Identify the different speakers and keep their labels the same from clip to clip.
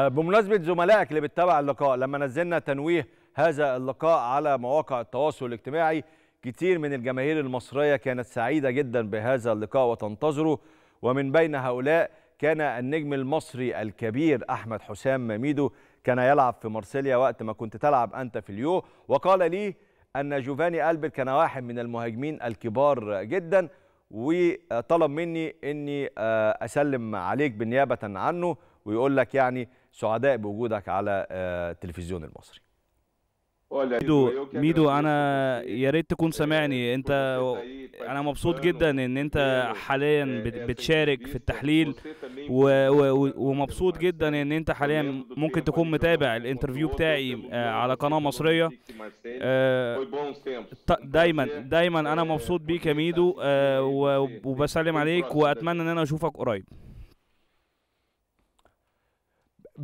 Speaker 1: بمناسبة زملائك اللي بتتابع اللقاء لما نزلنا تنويه هذا اللقاء على مواقع التواصل الاجتماعي كتير من الجماهير المصرية كانت سعيدة جدا بهذا اللقاء وتنتظره ومن بين هؤلاء كان النجم المصري الكبير أحمد حسام ميدو كان يلعب في مارسيليا وقت ما كنت تلعب أنت في اليو وقال لي أن جوفاني ألبر كان واحد من المهاجمين الكبار جدا وطلب مني أني آه، أسلم عليك بالنيابة عنه ويقول لك يعني سعداء بوجودك على آه، التلفزيون المصري ميدو ميدو
Speaker 2: انا يا ريت تكون آه، سامعني انت انا مبسوط آه، جدا ان انت حاليا بتشارك في التحليل ومبسوط جدا ان انت حاليا ممكن تكون متابع الانترفيو بتاعي على قناه مصريه دايما دايما انا مبسوط بيك يا ميدو إيه، إيه، وبسلم
Speaker 1: إيه، عليك واتمنى ان انا اشوفك قريب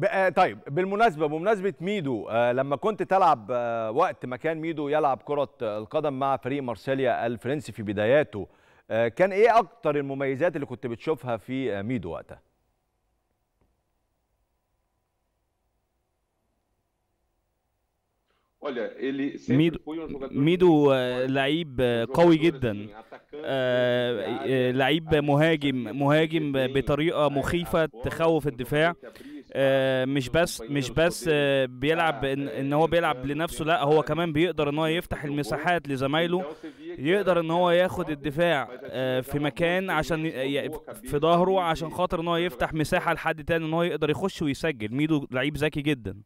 Speaker 1: آه، طيب بالمناسبه بمناسبه ميدو آه، لما كنت تلعب آه، وقت ما كان ميدو يلعب كره القدم مع فريق مارسيليا الفرنسي في بداياته كان ايه اكتر المميزات اللي كنت بتشوفها في ميدو وقتها ميدو,
Speaker 2: ميدو لعيب قوي جدا يعني يعني لعيب مهاجم مهاجم بطريقه مخيفه تخوف الدفاع آه، آه، مش بس مش بس بيلعب آه، ان, يعني يعني هو بيلعب لنفسه لا هو كمان بيقدر ان هو يفتح المساحات لزمايله يقدر ان هو ياخد الدفاع في مكان عشان في ظهره عشان خاطر ان هو يفتح مساحه لحد تاني ان هو يقدر يخش ويسجل ميدو لعيب ذكي جدا